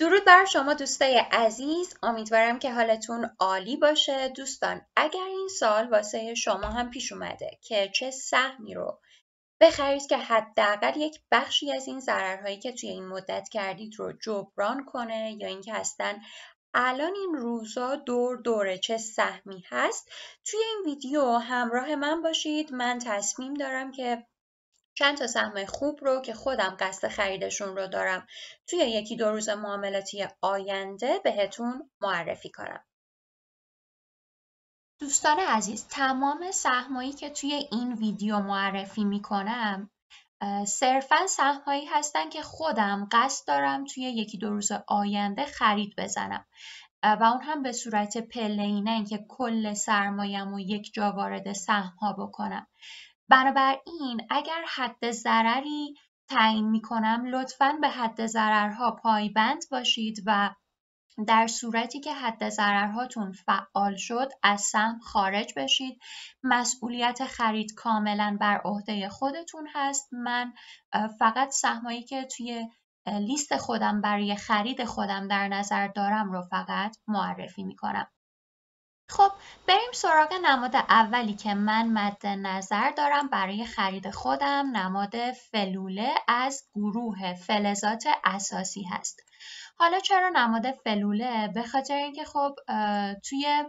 درود بر شما دوستای عزیز امیدوارم که حالتون عالی باشه دوستان اگر این سال واسه شما هم پیش اومده که چه سهمی رو بخرید که حداقل یک بخشی از این ضررهایی که توی این مدت کردید رو جبران کنه یا اینکه هستن الان این روزا دور دوره چه سهمی هست توی این ویدیو همراه من باشید من تصمیم دارم که چند تا سهم خوب رو که خودم قصد خریدشون رو دارم توی یکی دو روز معاملاتی آینده بهتون معرفی کنم. دوستان عزیز تمام سهمایی که توی این ویدیو معرفی میکنم صرفا سهمایی هستن که خودم قصد دارم توی یکی دو روز آینده خرید بزنم و اون هم به صورت پله که کل سرمایم و یک جا وارد سهم ها بکنم بنابراین اگر حد ضرری تعیین می کنم لطفا به حد ضررها پایبند باشید و در صورتی که حد ضررهاتون فعال شد از سهم خارج بشید مسئولیت خرید کاملا بر عهده خودتون هست من فقط سهمایی که توی لیست خودم برای خرید خودم در نظر دارم رو فقط معرفی می کنم خب بریم سراغ نماد اولی که من مد نظر دارم برای خرید خودم نماد فلوله از گروه فلزات اساسی هست حالا چرا نماد فلوله به خاطر اینکه خب توی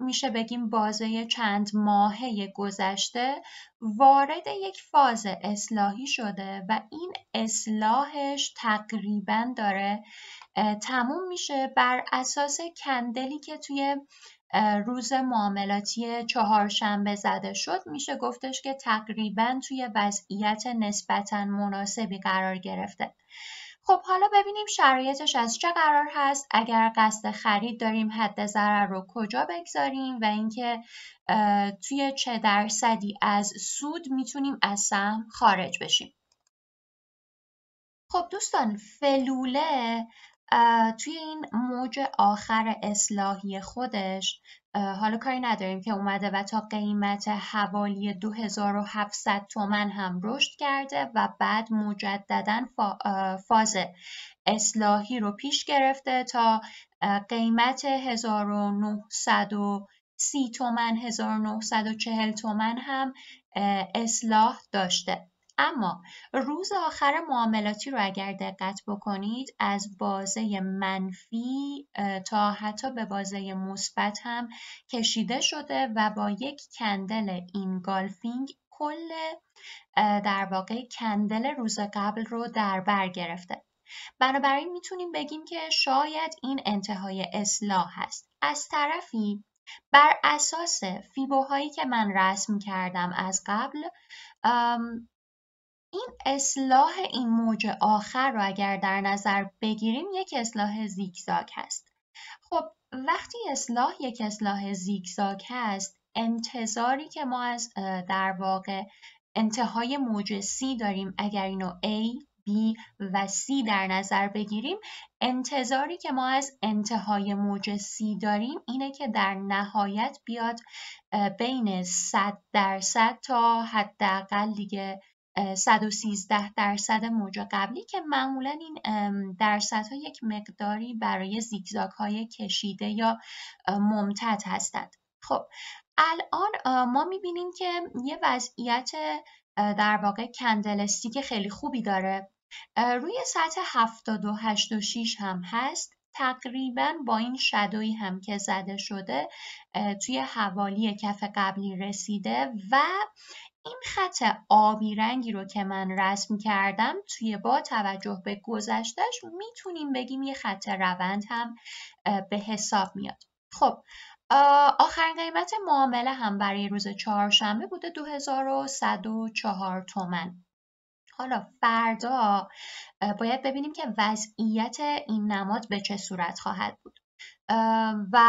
میشه بگیم بازه چند ماهه گذشته وارد یک فاز اصلاحی شده و این اصلاحش تقریبا داره تموم میشه بر اساس کندلی که توی روز معاملاتی چهارشنبه زده شد میشه گفتش که تقریبا توی وضعیت نسبتا مناسبی قرار گرفته خب حالا ببینیم شرایطش از چه قرار هست اگر قصد خرید داریم حد ضرر رو کجا بگذاریم و اینکه توی چه درصدی از سود میتونیم از سهم خارج بشیم خب دوستان فلوله توی این موج آخر اصلاحی خودش حالا کاری نداریم که اومده و تا قیمت حوالی 2700 تومن هم رشد کرده و بعد مجددا فاز اصلاحی رو پیش گرفته تا قیمت 1930 تومن 1940 تومن هم اصلاح داشته اما روز آخر معاملاتی رو اگر دقت بکنید از بازه منفی تا حتی به بازه مثبت هم کشیده شده و با یک کندل این گالفینگ کل در واقع کندل روز قبل رو در بر گرفته بنابراین میتونیم بگیم که شاید این انتهای اصلاح هست از طرفی بر اساس فیبوهایی که من رسم کردم از قبل این اصلاح این موج آخر رو اگر در نظر بگیریم یک اصلاح زیگزاگ هست خب وقتی اصلاح یک اصلاح زیگزاگ هست انتظاری که ما از در واقع انتهای موج C داریم اگر اینو A, B و C در نظر بگیریم انتظاری که ما از انتهای موج C داریم اینه که در نهایت بیاد بین 100 درصد تا حداقل دیگه 113 درصد موج قبلی که معمولا این درصدها یک مقداری برای زیگزاگ های کشیده یا ممتد هستند خب الان ما میبینیم که یه وضعیت در واقع کندلستیک خیلی خوبی داره روی سطح 7286 هم هست تقریبا با این شدویی هم که زده شده توی حوالی کف قبلی رسیده و این خط آبی رنگی رو که من رسم کردم توی با توجه به گذشتش میتونیم بگیم یه خط روند هم به حساب میاد خب آخرین قیمت معامله هم برای روز چهارشنبه بوده 2104 تومن حالا فردا باید ببینیم که وضعیت این نماد به چه صورت خواهد بود و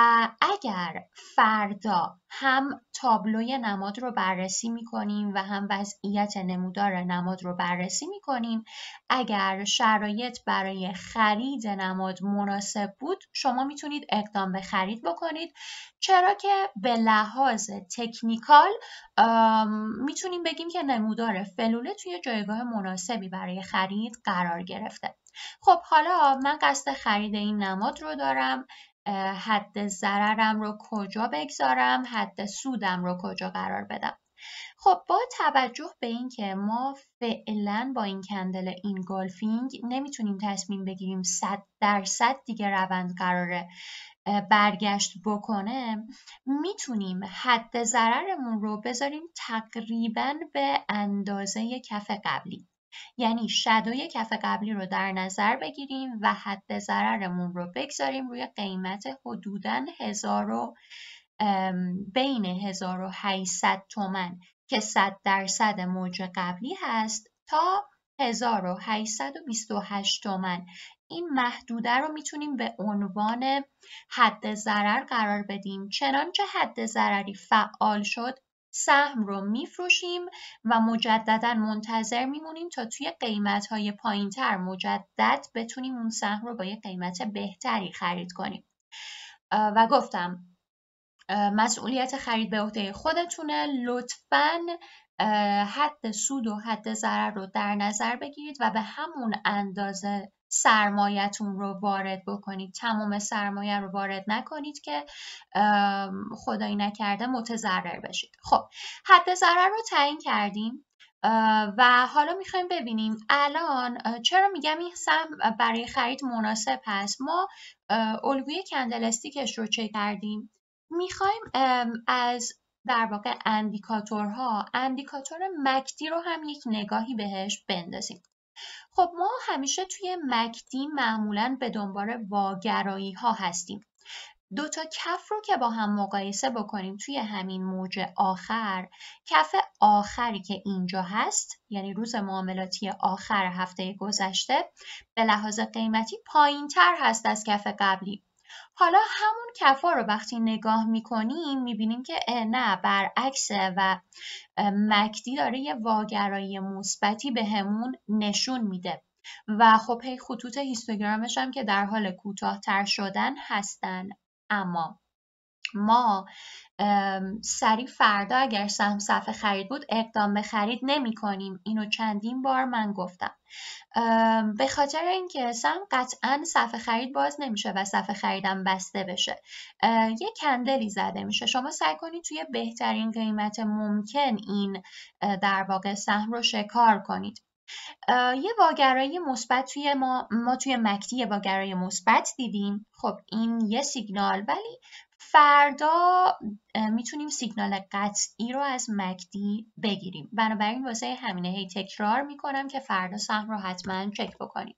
اگر فردا هم تابلوی نماد رو بررسی میکنیم و هم وضعیت نمودار نماد رو بررسی میکنیم اگر شرایط برای خرید نماد مناسب بود شما میتونید اقدام به خرید بکنید چرا که به لحاظ تکنیکال میتونیم بگیم که نمودار فلوله توی جایگاه مناسبی برای خرید قرار گرفته خب حالا من قصد خرید این نماد رو دارم حد ضررم رو کجا بگذارم حد سودم رو کجا قرار بدم خب با توجه به اینکه ما فعلا با این کندل این گلفینگ نمیتونیم تصمیم بگیریم صد درصد دیگه روند قراره برگشت بکنه میتونیم حد ضررمون رو بذاریم تقریبا به اندازه کف قبلی یعنی شدوی کف قبلی رو در نظر بگیریم و حد ضررمون رو بگذاریم روی قیمت حدوداً هزار و بین 1800 تومن که 100 درصد موج قبلی هست تا 1828 تومن این محدوده رو میتونیم به عنوان حد ضرر قرار بدیم چنانچه حد ضرری فعال شد سهم رو میفروشیم و مجددا منتظر میمونیم تا توی قیمت های پایین تر مجدد بتونیم اون سهم رو با یه قیمت بهتری خرید کنیم و گفتم مسئولیت خرید به عهده خودتونه لطفاً حد سود و حد ضرر رو در نظر بگیرید و به همون اندازه سرمایتون رو وارد بکنید تمام سرمایه رو وارد نکنید که خدایی نکرده متضرر بشید خب حد ضرر رو تعیین کردیم و حالا میخوایم ببینیم الان چرا میگم این سهم برای خرید مناسب هست ما الگوی کندلستیکش رو چه کردیم میخوایم از در واقع اندیکاتورها اندیکاتور مکدی رو هم یک نگاهی بهش بندازیم خب ما همیشه توی مکدی معمولا به دنبال واگرایی ها هستیم دو تا کف رو که با هم مقایسه بکنیم توی همین موج آخر کف آخری که اینجا هست یعنی روز معاملاتی آخر هفته گذشته به لحاظ قیمتی پایین تر هست از کف قبلی حالا همون کفا رو وقتی نگاه میکنیم میبینیم که نه برعکسه و مکدی داره یه واگرایی مثبتی به همون نشون میده و خب هی خطوط هیستوگرامش هم که در حال کوتاهتر شدن هستن اما ما سری فردا اگر سهم صفحه خرید بود اقدام به خرید نمی کنیم اینو چندین بار من گفتم به خاطر اینکه سهم قطعا صفحه خرید باز نمیشه و صفحه خریدم بسته بشه یه کندلی زده میشه شما سعی کنید توی بهترین قیمت ممکن این در واقع سهم رو شکار کنید یه واگرایی مثبت توی ما ما توی مکتی یه واگرایی مثبت دیدیم خب این یه سیگنال ولی فردا میتونیم سیگنال قطعی رو از مکدی بگیریم بنابراین واسه همینه هی تکرار میکنم که فردا سهم رو حتما چک بکنید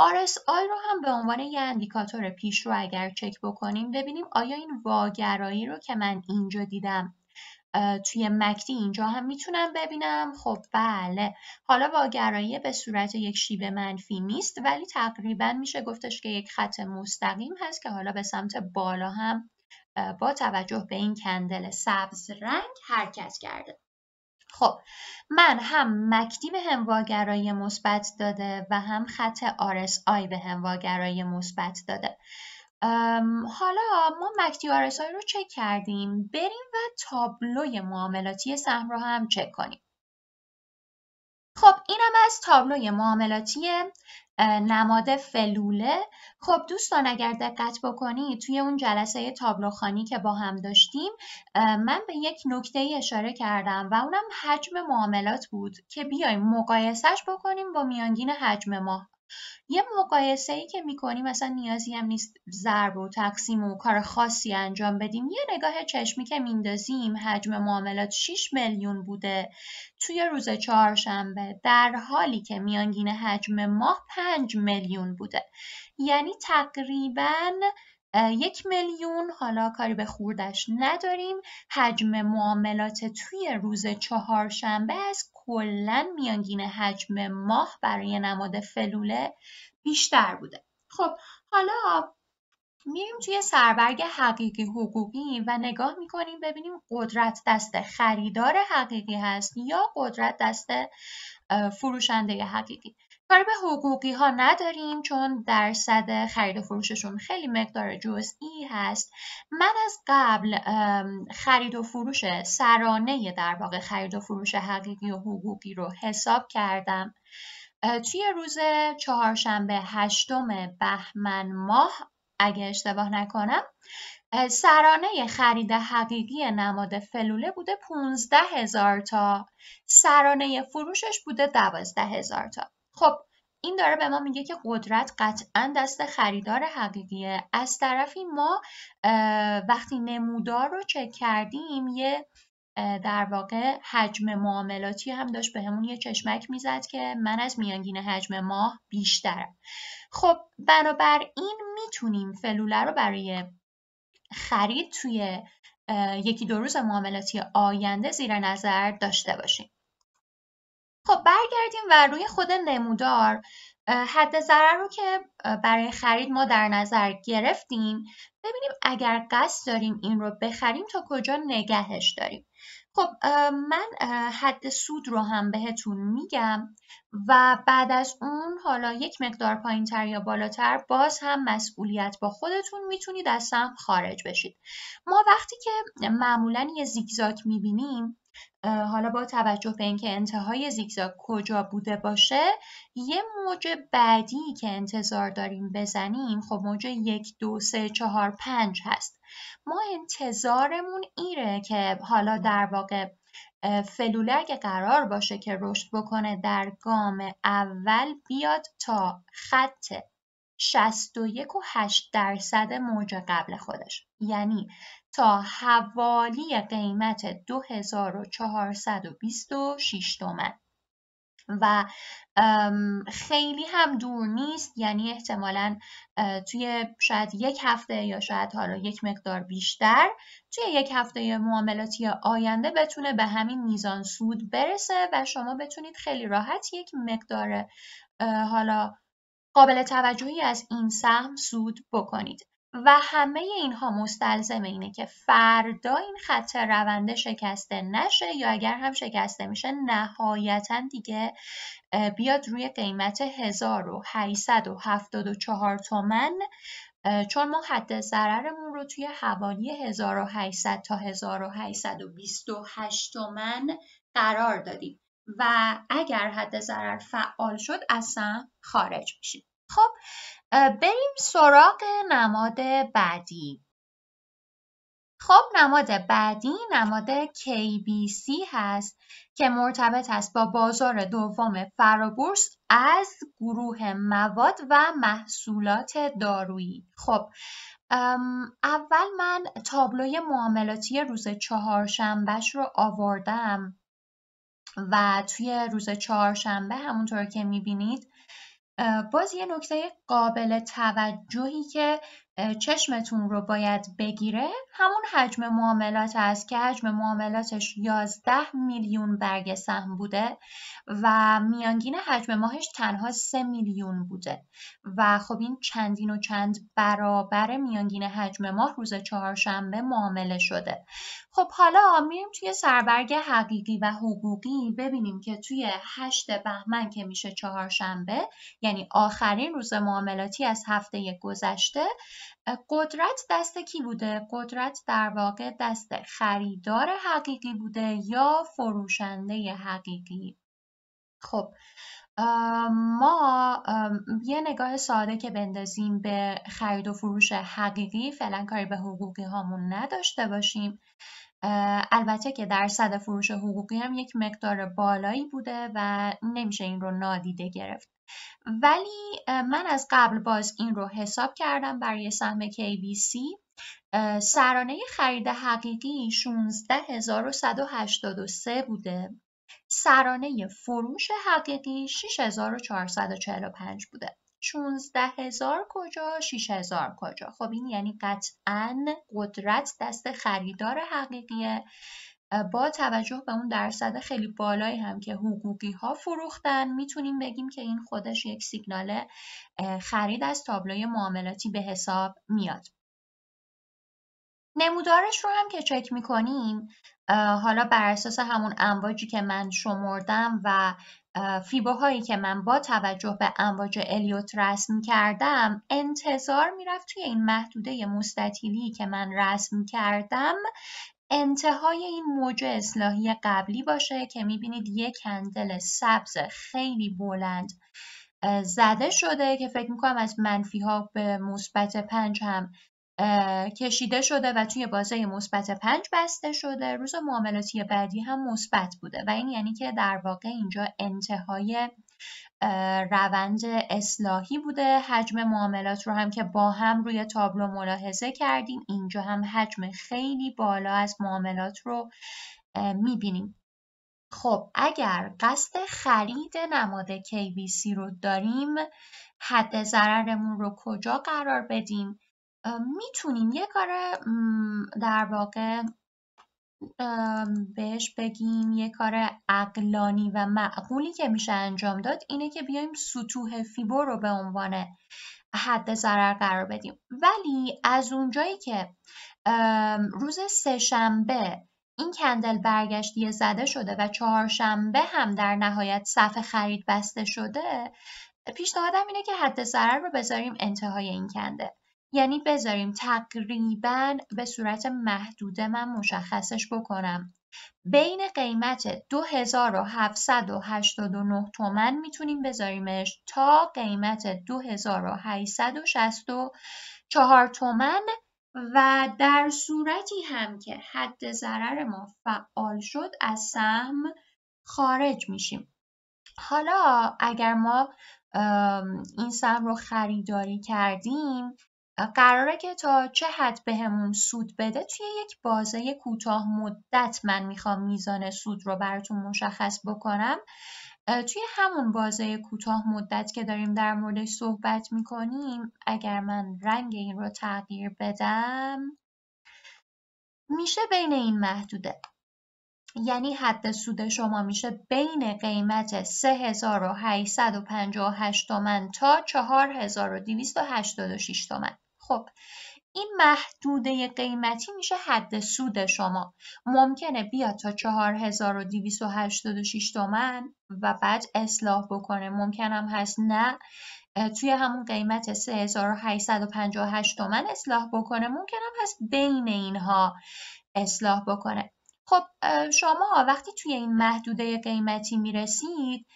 RSI رو هم به عنوان یه اندیکاتور پیش رو اگر چک بکنیم ببینیم آیا این واگرایی رو که من اینجا دیدم توی مکدی اینجا هم میتونم ببینم خب بله حالا واگرایی به صورت یک شیب منفی نیست ولی تقریبا میشه گفتش که یک خط مستقیم هست که حالا به سمت بالا هم با توجه به این کندل سبز رنگ حرکت کرده خب من هم مکدی به هم واگرایی مثبت داده و هم خط RSI به هم واگرایی مثبت داده حالا ما مکتی آرسای رو چک کردیم بریم و تابلوی معاملاتی سهم رو هم چک کنیم خب اینم از تابلوی معاملاتی نماد فلوله خب دوستان اگر دقت بکنید توی اون جلسه تابلوخانی که با هم داشتیم من به یک نکته اشاره کردم و اونم حجم معاملات بود که بیایم مقایسهش بکنیم با میانگین حجم ما یه مقایسه ای که میکنیم مثلا نیازی هم نیست ضرب و تقسیم و کار خاصی انجام بدیم یه نگاه چشمی که میندازیم حجم معاملات 6 میلیون بوده توی روز چهارشنبه در حالی که میانگین حجم ماه 5 میلیون بوده یعنی تقریبا یک میلیون حالا کاری به خوردش نداریم حجم معاملات توی روز چهارشنبه از کلا میانگین حجم ماه برای نماد فلوله بیشتر بوده خب حالا میریم توی سربرگ حقیقی حقوقی و نگاه میکنیم ببینیم قدرت دست خریدار حقیقی هست یا قدرت دست فروشنده حقیقی کار به حقوقی ها نداریم چون درصد خرید و فروششون خیلی مقدار جزئی هست من از قبل خرید و فروش سرانه در واقع خرید و فروش حقیقی و حقوقی رو حساب کردم توی روز چهارشنبه هشتم بهمن ماه اگه اشتباه نکنم سرانه خرید حقیقی نماد فلوله بوده 15 هزار تا سرانه فروشش بوده 12 هزار تا خب این داره به ما میگه که قدرت قطعا دست خریدار حقیقیه از طرفی ما وقتی نمودار رو چک کردیم یه در واقع حجم معاملاتی هم داشت بهمون یه چشمک میزد که من از میانگین حجم ماه بیشترم خب بنابراین میتونیم فلوله رو برای خرید توی یکی دو روز معاملاتی آینده زیر نظر داشته باشیم خب برگردیم و روی خود نمودار حد ضرر رو که برای خرید ما در نظر گرفتیم ببینیم اگر قصد داریم این رو بخریم تا کجا نگهش داریم خب من حد سود رو هم بهتون میگم و بعد از اون حالا یک مقدار پایین تر یا بالاتر باز هم مسئولیت با خودتون میتونید از سهم خارج بشید ما وقتی که معمولا یه زیگزاک میبینیم حالا با توجه به اینکه انتهای زیگزاگ کجا بوده باشه یه موج بعدی که انتظار داریم بزنیم خب موج یک دو سه چهار پنج هست ما انتظارمون ایره که حالا در واقع فلوله قرار باشه که رشد بکنه در گام اول بیاد تا خط 61 و 8 درصد موج قبل خودش یعنی تا حوالی قیمت 2426 تومن و خیلی هم دور نیست یعنی احتمالا توی شاید یک هفته یا شاید حالا یک مقدار بیشتر توی یک هفته معاملاتی آینده بتونه به همین میزان سود برسه و شما بتونید خیلی راحت یک مقدار حالا قابل توجهی از این سهم سود بکنید و همه اینها مستلزم اینه که فردا این خط رونده شکسته نشه یا اگر هم شکسته میشه نهایتا دیگه بیاد روی قیمت 1874 تومن چون ما حد ضررمون رو توی حوالی 1800 تا 1828 تومن قرار دادیم و اگر حد ضرر فعال شد اصلا خارج میشیم خب بریم سراغ نماد بعدی خب نماد بعدی نماد KBC هست که مرتبط است با بازار دوم فرابورس از گروه مواد و محصولات دارویی خب اول من تابلوی معاملاتی روز چهارشنبهش رو آوردم و توی روز چهارشنبه همونطور که میبینید باز یه نکته قابل توجهی که چشمتون رو باید بگیره همون حجم معاملات است که حجم معاملاتش 11 میلیون برگ سهم بوده و میانگین حجم ماهش تنها 3 میلیون بوده و خب این چندین و چند برابر میانگین حجم ماه روز چهارشنبه معامله شده خب حالا میریم توی سربرگ حقیقی و حقوقی ببینیم که توی هشت بهمن که میشه چهارشنبه یعنی آخرین روز معاملاتی از هفته گذشته قدرت دست کی بوده قدرت در واقع دست خریدار حقیقی بوده یا فروشنده حقیقی خب ما یه نگاه ساده که بندازیم به خرید و فروش حقیقی فعلا کاری به حقوقی هامون نداشته باشیم البته که درصد فروش حقوقی هم یک مقدار بالایی بوده و نمیشه این رو نادیده گرفت ولی من از قبل باز این رو حساب کردم برای سهم KBC سرانه خرید حقیقی 16183 بوده سرانه فروش حقیقی 6445 بوده 16 هزار کجا 6 هزار کجا خب این یعنی قطعا قدرت دست خریدار حقیقیه با توجه به اون درصد خیلی بالایی هم که حقوقی ها فروختن میتونیم بگیم که این خودش یک سیگنال خرید از تابلوی معاملاتی به حساب میاد نمودارش رو هم که چک میکنیم حالا بر اساس همون امواجی که من شمردم و فیبوهایی که من با توجه به امواج الیوت رسم کردم انتظار میرفت توی این محدوده مستطیلی که من رسم کردم انتهای این موج اصلاحی قبلی باشه که میبینید یک کندل سبز خیلی بلند زده شده که فکر میکنم از منفی ها به مثبت پنج هم کشیده شده و توی بازه مثبت 5 بسته شده روز معاملاتی بعدی هم مثبت بوده و این یعنی که در واقع اینجا انتهای روند اصلاحی بوده حجم معاملات رو هم که با هم روی تابلو ملاحظه کردیم اینجا هم حجم خیلی بالا از معاملات رو میبینیم خب اگر قصد خرید نماد KBC رو داریم حد ضررمون رو کجا قرار بدیم میتونیم یه کار در واقع بهش بگیم یه کار اقلانی و معقولی که میشه انجام داد اینه که بیایم سطوح فیبو رو به عنوان حد ضرر قرار بدیم ولی از اونجایی که روز سهشنبه این کندل برگشتی زده شده و چهارشنبه هم در نهایت صفحه خرید بسته شده پیشنهادم اینه که حد ضرر رو بذاریم انتهای این کندل یعنی بذاریم تقریبا به صورت محدوده من مشخصش بکنم بین قیمت 2789 تومن میتونیم بذاریمش تا قیمت 2864 تومن و در صورتی هم که حد ضرر ما فعال شد از سهم خارج میشیم حالا اگر ما این سهم رو خریداری کردیم قراره که تا چه حد بهمون سود بده توی یک بازه کوتاه مدت من میخوام میزان سود رو براتون مشخص بکنم توی همون بازه کوتاه مدت که داریم در موردش صحبت میکنیم اگر من رنگ این رو تغییر بدم میشه بین این محدوده یعنی حد سود شما میشه بین قیمت 3858 تومن تا 4286 تومن خب این محدوده قیمتی میشه حد سود شما ممکنه بیاد تا 4286 تومن و بعد اصلاح بکنه ممکنم هست نه توی همون قیمت 3858 تومن اصلاح بکنه ممکنم هست بین اینها اصلاح بکنه خب شما وقتی توی این محدوده قیمتی میرسید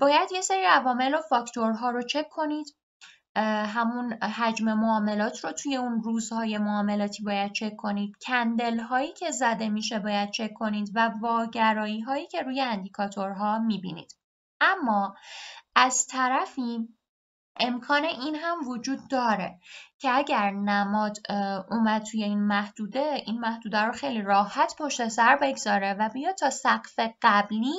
باید یه سری عوامل و فاکتورها رو چک کنید همون حجم معاملات رو توی اون روزهای معاملاتی باید چک کنید کندل هایی که زده میشه باید چک کنید و واگرایی هایی که روی اندیکاتورها میبینید اما از طرفی امکان این هم وجود داره که اگر نماد اومد توی این محدوده این محدوده رو خیلی راحت پشت سر بگذاره و بیا تا سقف قبلی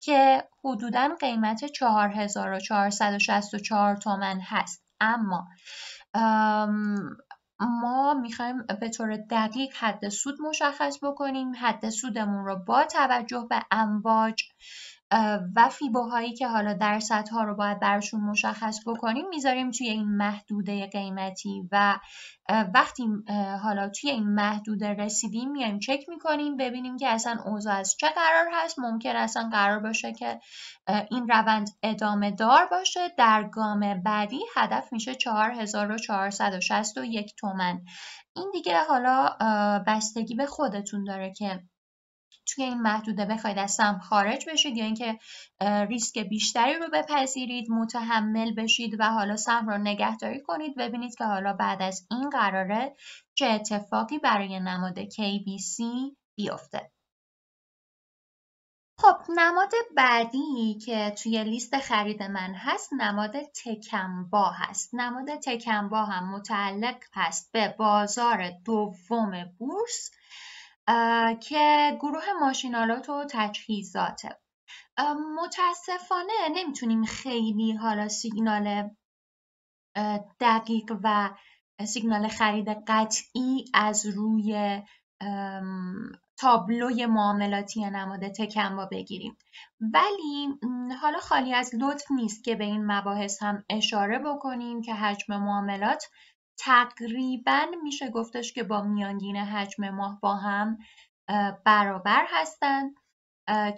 که حدودا قیمت 4464 تومن هست اما ما میخوایم به طور دقیق حد سود مشخص بکنیم حد سودمون رو با توجه به امواج و فیبوهایی که حالا در ها رو باید برشون مشخص بکنیم میذاریم توی این محدوده قیمتی و وقتی حالا توی این محدوده رسیدیم میایم چک میکنیم ببینیم که اصلا اوضاع از چه قرار هست ممکن اصلا قرار باشه که این روند ادامه دار باشه در گام بعدی هدف میشه 4461 تومن این دیگه حالا بستگی به خودتون داره که توی این محدوده بخواید از سم خارج بشید یا اینکه ریسک بیشتری رو بپذیرید متحمل بشید و حالا سهم رو نگهداری کنید ببینید که حالا بعد از این قراره چه اتفاقی برای نماد KBC بیفته خب نماد بعدی که توی لیست خرید من هست نماد تکمبا هست نماد تکمبا هم متعلق هست به بازار دوم بورس که گروه ماشینالات و تجهیزاته متاسفانه نمیتونیم خیلی حالا سیگنال دقیق و سیگنال خرید قطعی از روی تابلوی معاملاتی نماد با بگیریم ولی حالا خالی از لطف نیست که به این مباحث هم اشاره بکنیم که حجم معاملات تقریبا میشه گفتش که با میانگین حجم ماه با هم برابر هستند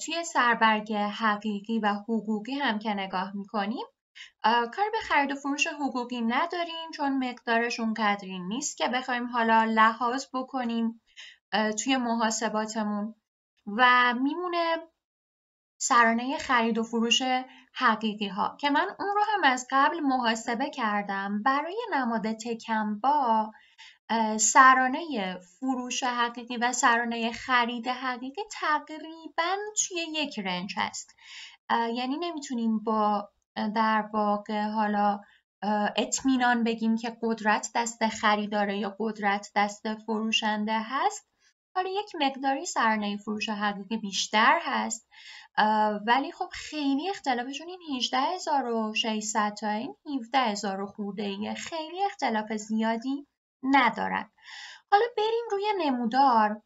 توی سربرگ حقیقی و حقوقی هم که نگاه میکنیم کار به خرید و فروش حقوقی نداریم چون مقدارش اونقدری نیست که بخوایم حالا لحاظ بکنیم توی محاسباتمون و میمونه سرانه خرید و فروش حقیقی ها که من اون رو هم از قبل محاسبه کردم برای نماد با سرانه فروش حقیقی و سرانه خرید حقیقی تقریبا توی یک رنج هست یعنی نمیتونیم با در واقع حالا اطمینان بگیم که قدرت دست خریداره یا قدرت دست فروشنده هست حالا یک مقداری سرانه فروش حقیقی بیشتر هست ولی خب خیلی اختلافشون این 18600 تا این 17000 خورده ایه خیلی اختلاف زیادی ندارن حالا بریم روی نمودار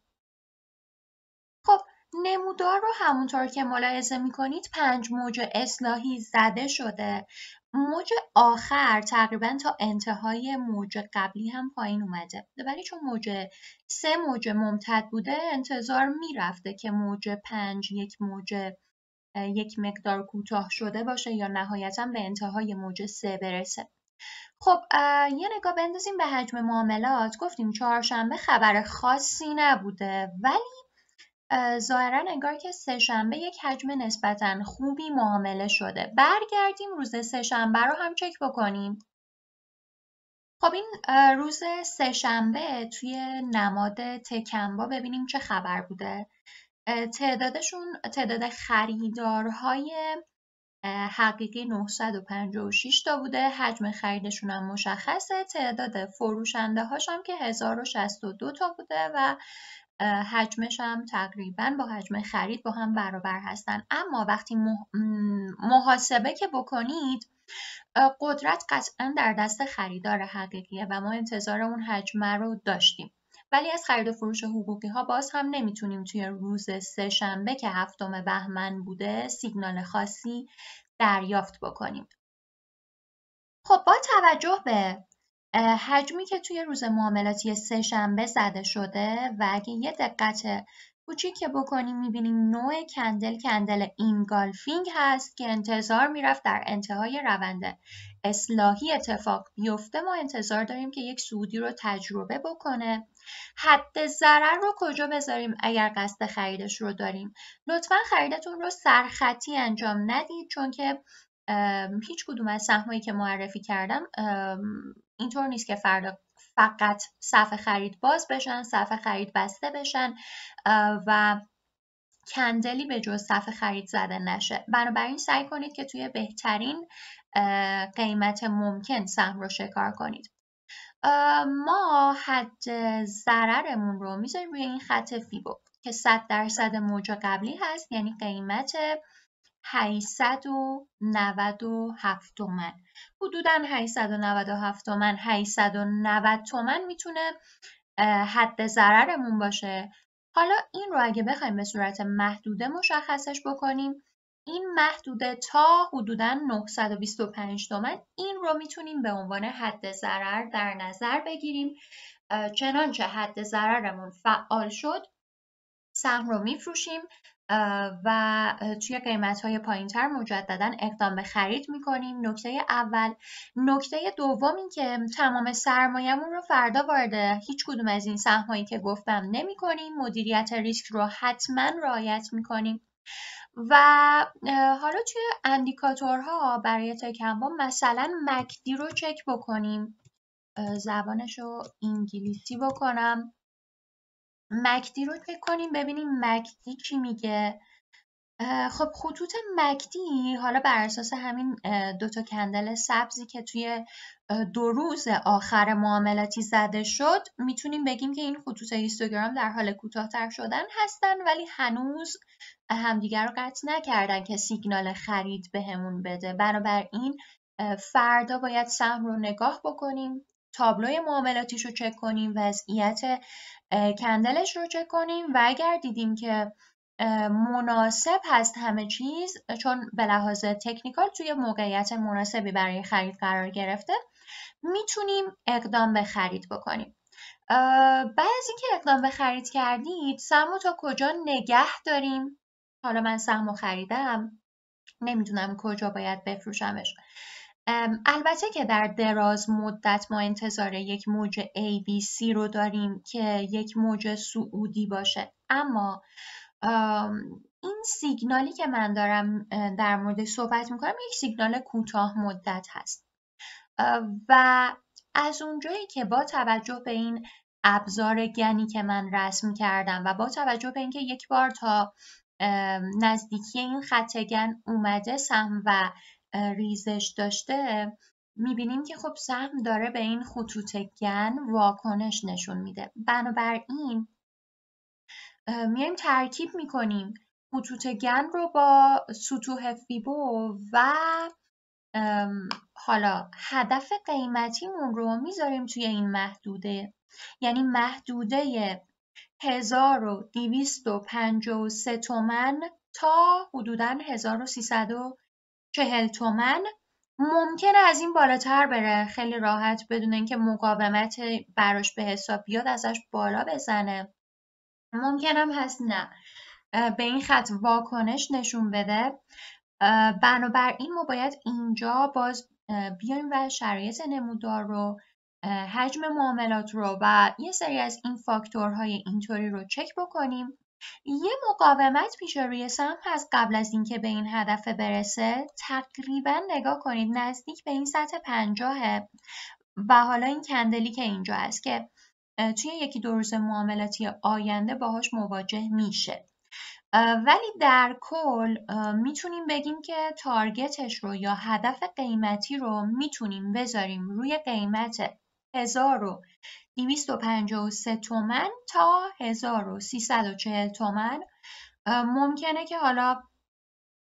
نمودار رو همونطور که ملاحظه کنید پنج موج اصلاحی زده شده موج آخر تقریبا تا انتهای موج قبلی هم پایین اومده ولی چون موج سه موج ممتد بوده انتظار میرفته که موج پنج یک موج یک مقدار کوتاه شده باشه یا نهایتا به انتهای موج سه برسه خب یه نگاه بندازیم به حجم معاملات گفتیم چهارشنبه خبر خاصی نبوده ولی ظاهرا انگار که سهشنبه یک حجم نسبتا خوبی معامله شده برگردیم روز سهشنبه رو هم چک بکنیم خب این روز سهشنبه توی نماد تکنبا ببینیم چه خبر بوده تعدادشون تعداد خریدارهای حقیقی 956 تا بوده حجم خریدشون هم مشخصه تعداد فروشنده هاش هم که 1062 تا بوده و حجمش هم تقریبا با حجم خرید با هم برابر هستن اما وقتی محاسبه که بکنید قدرت قطعا در دست خریدار حقیقیه و ما انتظار اون حجمه رو داشتیم ولی از خرید و فروش حقوقی ها باز هم نمیتونیم توی روز سه شنبه که هفتم بهمن بوده سیگنال خاصی دریافت بکنیم خب با توجه به حجمی که توی روز معاملاتی سه شنبه زده شده و اگه یه دقت کوچیک که بکنیم میبینیم نوع کندل کندل اینگالفینگ هست که انتظار میرفت در انتهای روند اصلاحی اتفاق بیفته ما انتظار داریم که یک سودی رو تجربه بکنه حد ضرر رو کجا بذاریم اگر قصد خریدش رو داریم لطفا خریدتون رو سرخطی انجام ندید چون که هیچ کدوم از سهمایی که معرفی کردم اینطور نیست که فردا فقط صفحه خرید باز بشن صفحه خرید بسته بشن و کندلی به جز صفحه خرید زده نشه بنابراین سعی کنید که توی بهترین قیمت ممکن سهم رو شکار کنید ما حد ضررمون رو میذاریم روی این خط فیبو که 100 درصد موج قبلی هست یعنی قیمت 897 تومن حدودا 897 تومن 890 تومن میتونه حد ضررمون باشه حالا این رو اگه بخوایم به صورت محدوده مشخصش بکنیم این محدوده تا حدودا 925 تومن این رو میتونیم به عنوان حد ضرر در نظر بگیریم چنانچه حد ضررمون فعال شد سهم رو میفروشیم و توی قیمت های پایین تر مجددا اقدام به خرید میکنیم نکته اول نکته دوم این که تمام سرمایهمون رو فردا وارد هیچ کدوم از این هایی که گفتم نمی کنیم مدیریت ریسک رو حتما رعایت میکنیم و حالا توی اندیکاتورها برای تکمبا مثلا مکدی رو چک بکنیم زبانش رو انگلیسی بکنم مکدی رو چک کنیم ببینیم مکدی چی میگه خب خطوط مکدی حالا بر اساس همین دوتا کندل سبزی که توی دو روز آخر معاملاتی زده شد میتونیم بگیم که این خطوط هیستوگرام در حال کوتاهتر شدن هستن ولی هنوز همدیگر رو قطع نکردن که سیگنال خرید بهمون به بده بنابراین فردا باید سهم رو نگاه بکنیم تابلوی معاملاتیش رو چک کنیم وضعیت کندلش رو چک کنیم و اگر دیدیم که مناسب هست همه چیز چون به لحاظ تکنیکال توی موقعیت مناسبی برای خرید قرار گرفته میتونیم اقدام به خرید بکنیم بعد از اینکه اقدام به خرید کردید سهم تا کجا نگه داریم حالا من سهم خریدم نمیدونم کجا باید بفروشمش البته که در دراز مدت ما انتظار یک موج ABC رو داریم که یک موج سعودی باشه اما این سیگنالی که من دارم در مورد صحبت میکنم یک سیگنال کوتاه مدت هست و از اونجایی که با توجه به این ابزار گنی که من رسم کردم و با توجه به اینکه یک بار تا نزدیکی این خط گن اومده سهم و ریزش داشته میبینیم که خب سهم داره به این خطوط گن واکنش نشون میده بنابراین میایم ترکیب میکنیم خطوط گن رو با سطوح فیبو و حالا هدف قیمتیمون رو میذاریم توی این محدوده یعنی محدوده 1253 تومن تا حدودا 1300 چهل تومن ممکنه از این بالاتر بره خیلی راحت بدون اینکه مقاومت براش به حساب بیاد ازش بالا بزنه ممکنم هست نه به این خط واکنش نشون بده بنابراین ما باید اینجا باز بیایم و شرایط نمودار رو حجم معاملات رو و یه سری از این فاکتورهای اینطوری رو چک بکنیم یه مقاومت پیش روی سهم هست قبل از اینکه به این هدف برسه تقریبا نگاه کنید نزدیک به این سطح پنجاهه و حالا این کندلی که اینجا هست که توی یکی دو روز معاملاتی آینده باهاش مواجه میشه ولی در کل میتونیم بگیم که تارگتش رو یا هدف قیمتی رو میتونیم بذاریم روی قیمت 1000 253 تومن تا 1340 تومن ممکنه که حالا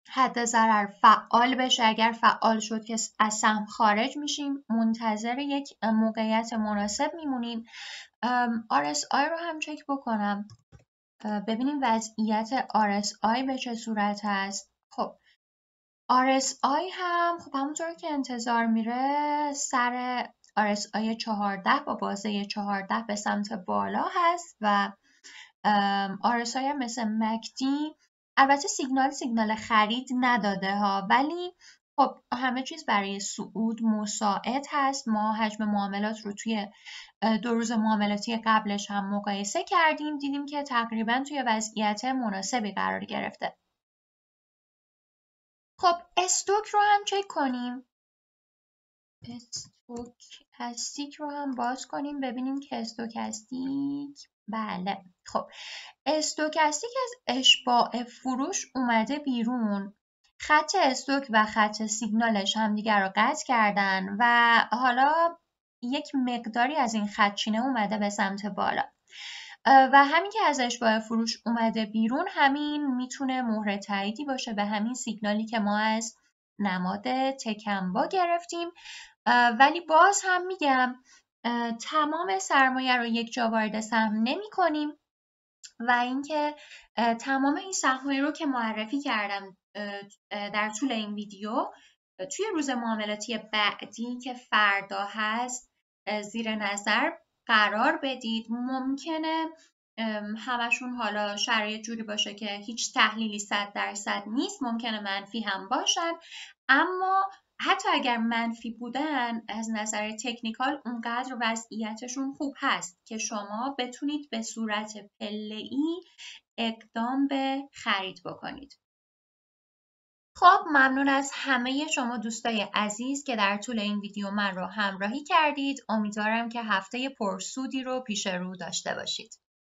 حد ضرر فعال بشه اگر فعال شد که از سهم خارج میشیم منتظر یک موقعیت مناسب میمونیم RSI رو هم چک بکنم ببینیم وضعیت RSI به چه صورت هست خب RSI هم خب همونطور که انتظار میره سر RSI 14 با بازه 14 به سمت بالا هست و RSI مثل مکدی البته سیگنال سیگنال خرید نداده ها ولی خب همه چیز برای سعود مساعد هست ما حجم معاملات رو توی دو روز معاملاتی قبلش هم مقایسه کردیم دیدیم که تقریبا توی وضعیت مناسبی قرار گرفته خب استوک رو هم چک کنیم استوکستیک رو هم باز کنیم ببینیم که استوکستیک بله خب استوکستیک از اشباع فروش اومده بیرون خط استوک و خط سیگنالش همدیگر رو قطع کردن و حالا یک مقداری از این چینه اومده به سمت بالا و همین که از اشباع فروش اومده بیرون همین میتونه مهر تاییدی باشه به همین سیگنالی که ما از نماد تکنبا گرفتیم ولی باز هم میگم تمام سرمایه رو یک جا وارد سهم نمی کنیم و اینکه تمام این سهمی رو که معرفی کردم در طول این ویدیو توی روز معاملاتی بعدی که فردا هست زیر نظر قرار بدید ممکنه همشون حالا شرایط جوری باشه که هیچ تحلیلی صد درصد نیست ممکنه منفی هم باشن اما حتی اگر منفی بودن از نظر تکنیکال اونقدر وضعیتشون خوب هست که شما بتونید به صورت پله‌ای اقدام به خرید بکنید خب ممنون از همه شما دوستای عزیز که در طول این ویدیو من رو همراهی کردید امیدوارم که هفته پرسودی رو پیش رو داشته باشید